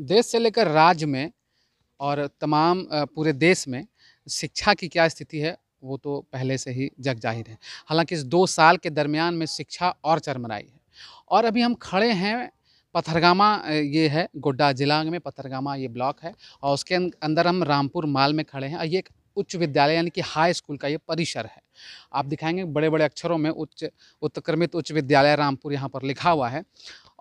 देश से लेकर राज्य में और तमाम पूरे देश में शिक्षा की क्या स्थिति है वो तो पहले से ही जग जाहिर है हालांकि इस दो साल के दरमियान में शिक्षा और चरमराई है और अभी हम खड़े हैं पथरगामा ये है गोड्डा जिला में पथरगामा ये ब्लॉक है और उसके अं-, अंदर हम रामपुर माल में खड़े हैं और ये एक उच्च विद्यालय यानी कि हाई स्कूल का ये परिसर है आप दिखाएंगे बड़े बड़े अक्षरों में उच्च उत्क्रमित उच्च विद्यालय रामपुर यहाँ पर लिखा हुआ है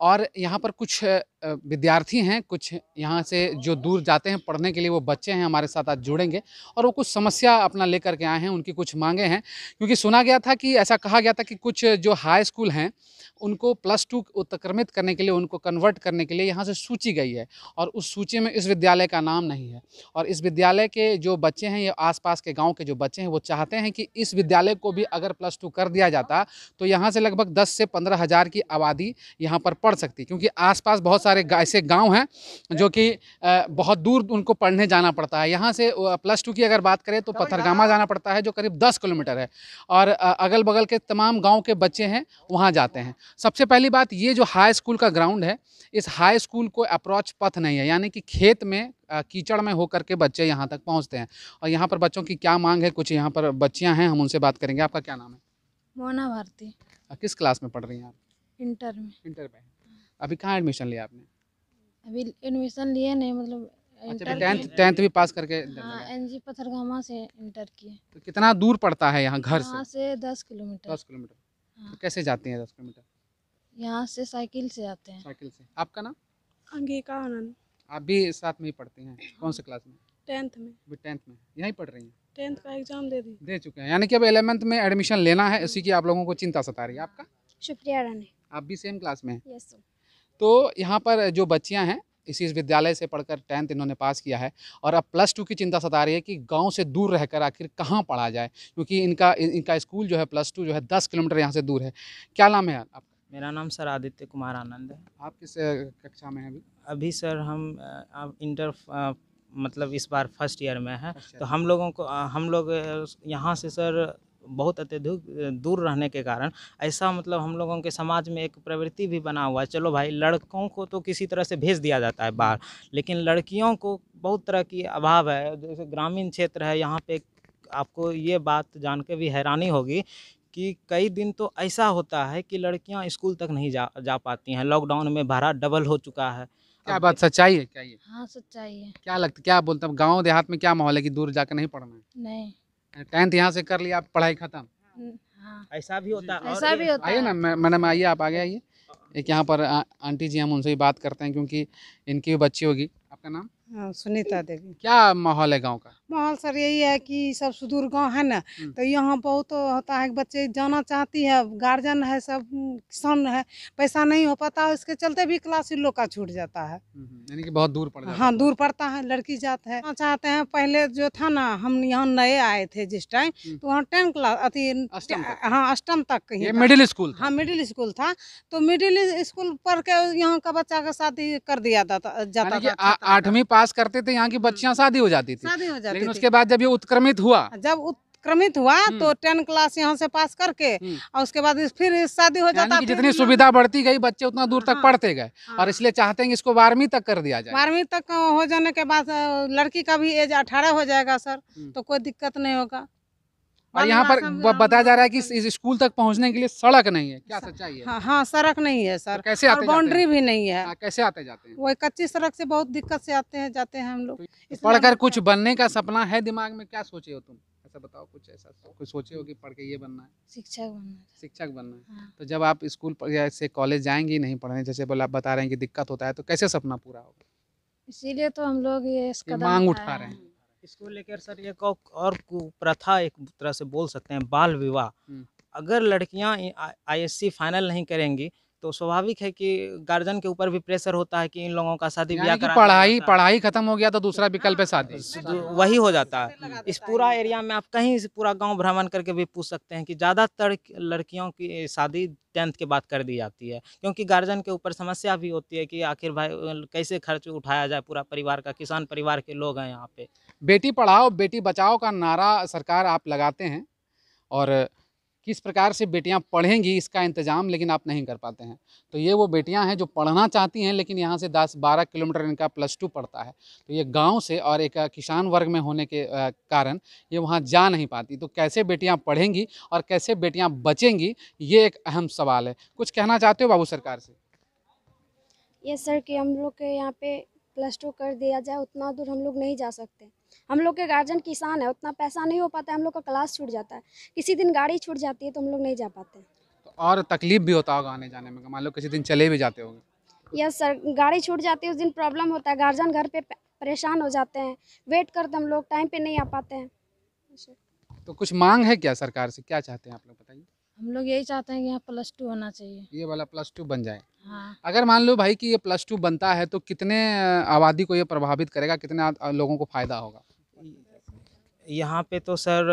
और यहाँ पर कुछ विद्यार्थी हैं कुछ यहाँ से जो दूर जाते हैं पढ़ने के लिए वो बच्चे हैं हमारे साथ आज जुड़ेंगे और वो कुछ समस्या अपना लेकर के आए हैं उनकी कुछ मांगे हैं क्योंकि सुना गया था कि ऐसा कहा गया था कि कुछ जो हाई स्कूल हैं उनको प्लस टू उत्क्रमित करने के लिए उनको कन्वर्ट करने के लिए यहाँ से सूची गई है और उस सूची में इस विद्यालय का नाम नहीं है और इस विद्यालय के जो बच्चे हैं ये आस के गाँव के जो बच्चे हैं वो चाहते हैं कि इस विद्यालय को भी अगर प्लस टू कर दिया जाता तो यहाँ से लगभग दस से पंद्रह हज़ार की आबादी यहाँ पर पढ़ सकती क्योंकि आसपास बहुत सारे ऐसे गाँव हैं जो कि बहुत दूर उनको पढ़ने जाना पड़ता है यहाँ से प्लस टू की अगर बात करें तो पत्थरगामा जाना पड़ता है जो करीब दस किलोमीटर है और अगल बगल के तमाम गाँव के बच्चे हैं वहाँ जाते हैं सबसे पहली बात ये जो हाई स्कूल का ग्राउंड है इस हाई स्कूल को अप्रोच पथ नहीं है यानी कि खेत में कीचड़ में होकर के बच्चे यहाँ तक पहुँचते हैं और यहाँ पर बच्चों की क्या मांग है कुछ यहाँ पर बच्चियाँ हैं हम उनसे बात करेंगे आपका क्या नाम है मोना भारती किस क्लास में पढ़ रही हैं आप इंटर में इंटर में अभी कहाँ एडमिशन लिया आपने अभी एडमिशन लिए नहीं मतलब अच्छा, टेंथ टेंथ भी पास करके हाँ, एन जी पथरगामा से इंटर किए तो कितना दूर पड़ता है यहाँ घर से से दस किलोमीटर दस किलोमीटर हाँ। तो कैसे जाते हैं दस किलोमीटर यहाँ से साइकिल से जाते हैं साइकिल से आपका नाम अंगिका आनंद आप भी साथ में ही पढ़ते हैं कौन से क्लास में टेंथ में अभी टेंथ में यहीं पढ़ रही हैं टेंथ का एग्जाम दे दी दे चुके हैं यानी कि अब एलेवेंथ में एडमिशन लेना है इसी की आप लोगों को चिंता सता रही है आपका शुक्रिया रानी आप भी सेम क्लास में हैं तो यहाँ पर जो बच्चियाँ हैं इसी विद्यालय से पढ़कर टेंथ इन्होंने पास किया है और अब प्लस टू की चिंता सता रही है कि गांव से दूर रहकर आखिर कहाँ पढ़ा जाए क्योंकि इनका इनका स्कूल जो है प्लस टू जो है दस किलोमीटर यहाँ से दूर है क्या नाम है आपका मेरा नाम सर आदित्य कुमार आनंद है आप किस कक्षा में हैं अभी अभी सर हम आप इंटर मतलब इस बार फर्स्ट ईयर में हैं तो हम लोगों को हम लोग यहाँ से सर बहुत अत्यधिक दूर रहने के कारण ऐसा मतलब हम लोगों के समाज में एक प्रवृत्ति भी बना हुआ है चलो भाई लड़कों को तो किसी तरह से भेज दिया जाता है बाहर लेकिन लड़कियों को बहुत तरह की अभाव है जैसे ग्रामीण क्षेत्र है यहाँ पे आपको ये बात जान के भी हैरानी होगी कि कई दिन तो ऐसा होता है कि लड़कियां स्कूल तक नहीं जा जा पाती हैं लॉकडाउन में भाड़ा डबल हो चुका है क्या बात सच्चाई है क्या ये हाँ सच्चाई है क्या लगता क्या बोलते हैं गाँव देहात में क्या माहौल है कि दूर जाकर नहीं पढ़ना है नहीं टेंथ यहाँ से कर लिया आप पढ़ाई खत्म हाँ। ऐसा भी होता है ऐसा भी होता है ना मैडम आइए आप आगे आइए एक यहाँ पर आंटी जी हम उनसे भी बात करते हैं क्योंकि इनकी भी बच्ची होगी आपका नाम हाँ, सुनीता देवी क्या माहौल है गाँव का माहौल सर यही है कि सब सुदूर गांव है ना तो यहाँ बहुत होता है बच्चे जाना चाहती है गार्जियन है सब किसान है पैसा नहीं हो पाता है इसके चलते भी क्लास इन लोग का छूट जाता है यानी कि बहुत दूर पड़ता हाँ, है हाँ दूर पड़ता है लड़की जाता है चाहते हैं पहले जो था ना हम यहाँ नए आए थे जिस टाइम तो वहाँ टेन क्लास अति हाँ अष्टम तक ही मिडिल स्कूल हाँ मिडिल स्कूल था तो मिडिल स्कूल पढ़ के यहाँ का बच्चा का शादी कर दिया जाता था आठवीं पास करते थे यहाँ की बच्चियाँ शादी हो जाती थी शादी हो जाती लेकिन उसके बाद जब ये उत्क्रमित हुआ जब उत्क्रमित क्रमित हुआ हम्म। तो टेन क्लास यहाँ से पास करके हम्म। और उसके बाद फिर शादी हो जाता जितनी सुविधा बढ़ती गई बच्चे उतना दूर हाँ, तक पढ़ते गए हाँ, और इसलिए चाहते हैं कि इसको बारहवीं तक कर दिया जाए बारहवीं तक हो जाने के बाद लड़की का भी एज अठारह हो जाएगा सर हम्म। तो कोई दिक्कत नहीं होगा और यहाँ पर बताया जा रहा है कि इस स्कूल तक पहुँचने के लिए सड़क नहीं है क्या सच्चाई है हाँ, हाँ सड़क नहीं है सर तो कैसे आते बाउंड्री भी नहीं है आ, हाँ, कैसे आते जाते हैं वही कच्ची सड़क से बहुत दिक्कत से आते हैं जाते हैं हम लोग तो पढ़कर कुछ बनने का सपना है दिमाग में क्या सोचे हो तुम ऐसा बताओ कुछ ऐसा कुछ सोचे हो कि पढ़ के ये बनना है शिक्षक बनना है शिक्षक बनना है हाँ। तो जब आप स्कूल से कॉलेज जाएंगे नहीं पढ़ने जैसे बोला आप बता रहे हैं कि दिक्कत होता है तो कैसे सपना पूरा होगा इसीलिए तो हम लोग ये मांग उठा रहे हैं इसको लेकर सर एक और प्रथा एक तरह से बोल सकते हैं बाल विवाह अगर लड़कियां आईएससी फाइनल नहीं करेंगी तो स्वाभाविक है कि गार्जियन के ऊपर भी प्रेशर होता है कि इन लोगों का शादी ब्याह करा पढ़ाई पढ़ाई खत्म हो गया तो दूसरा हाँ, विकल्प है शादी वही हो जाता है इस पूरा एरिया में आप कहीं से पूरा गांव भ्रमण करके भी पूछ सकते हैं कि ज़्यादातर लड़कियों की शादी टेंथ के बाद कर दी जाती है क्योंकि गार्जियन के ऊपर समस्या भी होती है कि आखिर भाई कैसे खर्च उठाया जाए पूरा परिवार का किसान परिवार के लोग हैं यहाँ पे बेटी पढ़ाओ बेटी बचाओ का नारा सरकार आप लगाते हैं और किस प्रकार से बेटियां पढ़ेंगी इसका इंतज़ाम लेकिन आप नहीं कर पाते हैं तो ये वो बेटियां हैं जो पढ़ना चाहती हैं लेकिन यहाँ से 10-12 किलोमीटर इनका प्लस टू पड़ता है तो ये गांव से और एक किसान वर्ग में होने के कारण ये वहाँ जा नहीं पाती तो कैसे बेटियाँ पढ़ेंगी और कैसे बेटियाँ बचेंगी ये एक अहम सवाल है कुछ कहना चाहते हो बाबू सरकार से ये सर कि हम लोग के यहाँ पर प्लस टू कर दिया जाए उतना दूर हम लोग नहीं जा सकते हम लोग के गार्जियन किसान है उतना पैसा नहीं हो पाता है हम लोग का क्लास छूट जाता है किसी दिन गाड़ी छूट जाती है तो हम लोग नहीं जा पाते तो और तकलीफ भी होता होगा आने जाने में मान लो किसी दिन चले भी जाते होंगे यस सर गाड़ी छूट जाती है उस दिन प्रॉब्लम होता है गार्जियन घर पे परेशान हो जाते हैं वेट करते हम लोग टाइम पे नहीं आ पाते हैं तो कुछ मांग है क्या सरकार से क्या चाहते हैं आप लोग बताइए हम लोग यही चाहते हैं कि यहाँ प्लस टू होना चाहिए ये वाला प्लस टू बन जाए हाँ अगर मान लो भाई कि ये प्लस टू बनता है तो कितने आबादी को ये प्रभावित करेगा कितने लोगों को फ़ायदा होगा यहाँ पे तो सर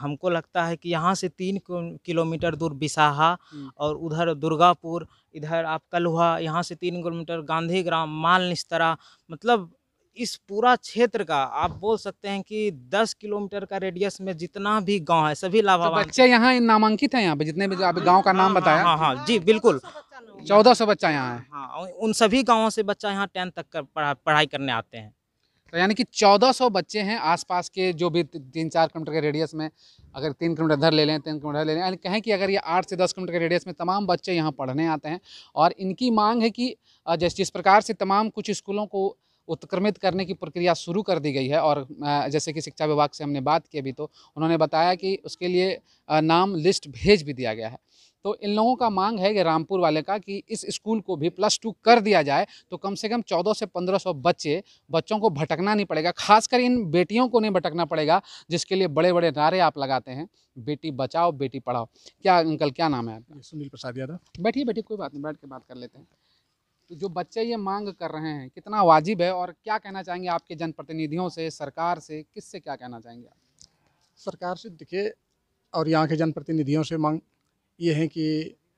हमको लगता है कि यहाँ से तीन किलोमीटर दूर बिसाहा हम्म। और उधर दुर्गापुर इधर आपका लोहा यहाँ से तीन किलोमीटर गांधी ग्राम माल निस्तरा मतलब इस पूरा क्षेत्र का आप बोल सकते हैं कि 10 किलोमीटर का रेडियस में जितना भी गांव है सभी लाभ तो बच्चे यहाँ नामांकित हैं यहाँ पे जितने भी आप गांव का नाम हाँ, हाँ, बताया हाँ हाँ, जी बिल्कुल चौदह सौ बच्चा यहाँ है हाँ, हाँ उन सभी गांवों से बच्चा यहाँ टेंथ तक कर पढ़ाई करने आते हैं तो यानी कि 1400 बच्चे हैं आसपास के जो भी तीन चार किलोमीटर के रेडियस में अगर तीन किलोमीटर इधर ले लें तीन किलोमीटर ले लें यानी कहें कि अगर ये आठ से दस किलोमीटर के रेडियस में तमाम बच्चे यहाँ पढ़ने आते हैं और इनकी मांग है कि जिस प्रकार से तमाम कुछ स्कूलों को उत्क्रमित करने की प्रक्रिया शुरू कर दी गई है और जैसे कि शिक्षा विभाग से हमने बात की अभी तो उन्होंने बताया कि उसके लिए नाम लिस्ट भेज भी दिया गया है तो इन लोगों का मांग है कि रामपुर वाले का कि इस स्कूल को भी प्लस टू कर दिया जाए तो कम से कम चौदह से 1500 बच्चे बच्चों को भटकना नहीं पड़ेगा खासकर इन बेटियों को नहीं भटकना पड़ेगा जिसके लिए बड़े बड़े नारे आप लगाते हैं बेटी बचाओ बेटी पढ़ाओ क्या अंकल क्या नाम है आपका सुनील प्रसाद यादव बैठिए बैठिए कोई बात नहीं बैठ के बात कर लेते हैं तो जो बच्चे ये मांग कर रहे हैं कितना वाजिब है और क्या कहना चाहेंगे आपके जनप्रतिनिधियों से सरकार से किससे क्या कहना चाहेंगे आप सरकार से देखिए और यहाँ के जनप्रतिनिधियों से मांग ये है कि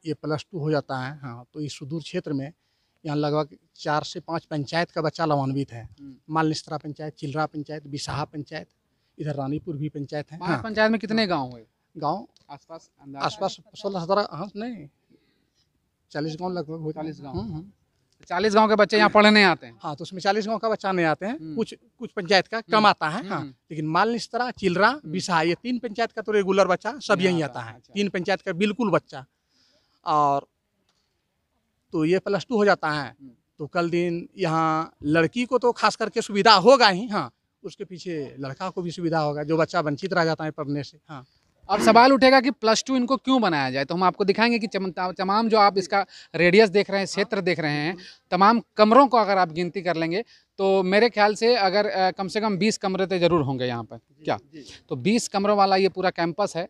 ये प्लस टू हो जाता है हाँ तो इस सुदूर क्षेत्र में यहाँ लगभग चार से पाँच पंचायत का बच्चा लाभान्वित है हम्म। मालनिस्तरा पंचायत चिलरा पंचायत बिसाहा पंचायत इधर रानीपुर भी पंचायत है हाँ। पंचायत में कितने गाँव हुए गाँव आसपास आसपास सोलह सत्रह हाँ नहीं चालीस गाँव लगभग चालीस गाँव हम्म, हम्म। चालीस गांव के बच्चे यहाँ पढ़ने आते हैं हाँ तो उसमें चालीस गांव का बच्चा नहीं आते हैं हम्म। कुछ कुछ पंचायत का कम हम्म। आता है हाँ हम्म। लेकिन माल निस्तरा चिलरा बिसाहा ये तीन पंचायत का तो रेगुलर बच्चा सब यहीं आता है अच्छा। तीन पंचायत का बिल्कुल बच्चा और तो ये प्लस टू हो जाता है तो कल दिन यहाँ लड़की को तो खास करके सुविधा होगा ही हाँ उसके पीछे लड़का को भी सुविधा होगा जो बच्चा वंचित रह जाता है पढ़ने से हाँ अब सवाल उठेगा कि प्लस टू इनको क्यों बनाया जाए तो हम आपको दिखाएंगे कि तमाम जो आप इसका रेडियस देख रहे हैं क्षेत्र देख रहे हैं तमाम कमरों को अगर आप गिनती कर लेंगे तो मेरे ख्याल से अगर कम से कम 20 कमरे तो ज़रूर होंगे यहाँ पर क्या तो 20 कमरों वाला ये पूरा कैंपस है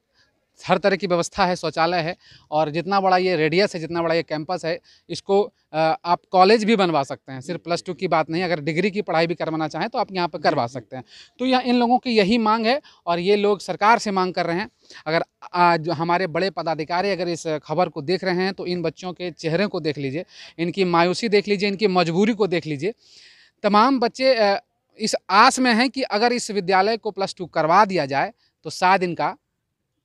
हर तरह की व्यवस्था है शौचालय है और जितना बड़ा ये रेडियस है जितना बड़ा ये कैंपस है इसको आप कॉलेज भी बनवा सकते हैं सिर्फ प्लस टू की बात नहीं अगर डिग्री की पढ़ाई भी करवाना चाहें तो आप यहाँ पर करवा सकते हैं तो यह इन लोगों की यही मांग है और ये लोग सरकार से मांग कर रहे हैं अगर आज हमारे बड़े पदाधिकारी अगर इस खबर को देख रहे हैं तो इन बच्चों के चेहरे को देख लीजिए इनकी मायूसी देख लीजिए इनकी मजबूरी को देख लीजिए तमाम बच्चे इस आस में हैं कि अगर इस विद्यालय को प्लस टू करवा दिया जाए तो शायद इनका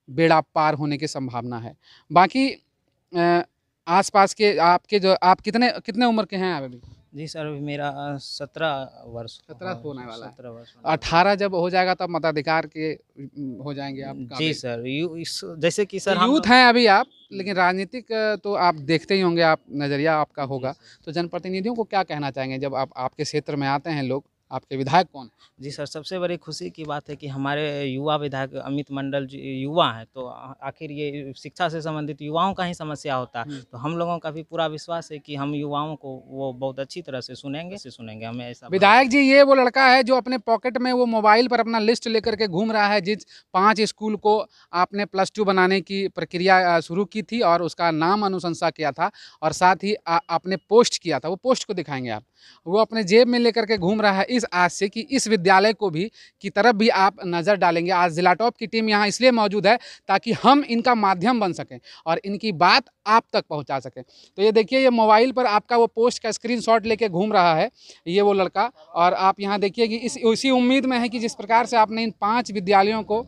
बेड़ा पार होने की संभावना है बाकी आसपास के आपके जो आप कितने कितने उम्र के हैं आप अभी जी सर अभी मेरा सत्रह वर्ष सत्रह होने वाला सत्रह वर्ष अठारह जब हो जाएगा तब मताधिकार के हो जाएंगे आप जी सर यू इस जैसे कि सर तो यूथ हैं अभी आप लेकिन राजनीतिक तो आप देखते ही होंगे आप नज़रिया आपका होगा तो जनप्रतिनिधियों को क्या कहना चाहेंगे जब आप आपके क्षेत्र में आते हैं लोग आपके विधायक कौन जी सर सबसे बड़ी खुशी की बात है कि हमारे युवा विधायक अमित मंडल जी युवा हैं तो आखिर ये शिक्षा से संबंधित युवाओं का ही समस्या होता है हम्म। तो हम लोगों का भी पूरा विश्वास है कि हम युवाओं को वो बहुत अच्छी तरह से सुनेंगे से अच्छा। सुनेंगे हमें ऐसा विधायक जी ये वो लड़का है जो अपने पॉकेट में वो मोबाइल पर अपना लिस्ट लेकर के घूम रहा है जिस पाँच स्कूल को आपने प्लस टू बनाने की प्रक्रिया शुरू की थी और उसका नाम अनुशंसा किया था और साथ ही आपने पोस्ट किया था वो पोस्ट को दिखाएंगे आप वो अपने जेब में लेकर के घूम रहा है उम्मीद आज से कि इस विद्यालय को भी की तरफ भी आप नज़र डालेंगे आज जिला टॉप की टीम यहाँ इसलिए मौजूद है ताकि हम इनका माध्यम बन सकें और इनकी बात आप तक पहुँचा सकें तो ये देखिए ये मोबाइल पर आपका वो पोस्ट का स्क्रीन शॉट लेके घूम रहा है ये वो लड़का और आप यहाँ देखिए कि इस उसी उम्मीद में है कि जिस प्रकार से आपने इन पाँच विद्यालयों को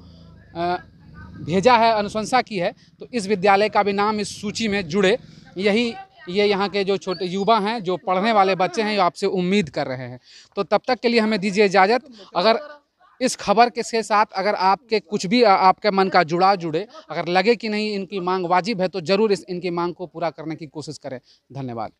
भेजा है अनुशंसा की है तो इस विद्यालय का भी नाम इस सूची में जुड़े यही ये यहाँ के जो छोटे युवा हैं जो पढ़ने वाले बच्चे हैं ये आपसे उम्मीद कर रहे हैं तो तब तक के लिए हमें दीजिए इजाज़त अगर इस खबर के साथ अगर आपके कुछ भी आपके मन का जुड़ाव जुड़े अगर लगे कि नहीं इनकी मांग वाजिब है तो ज़रूर इस इनकी मांग को पूरा करने की कोशिश करें धन्यवाद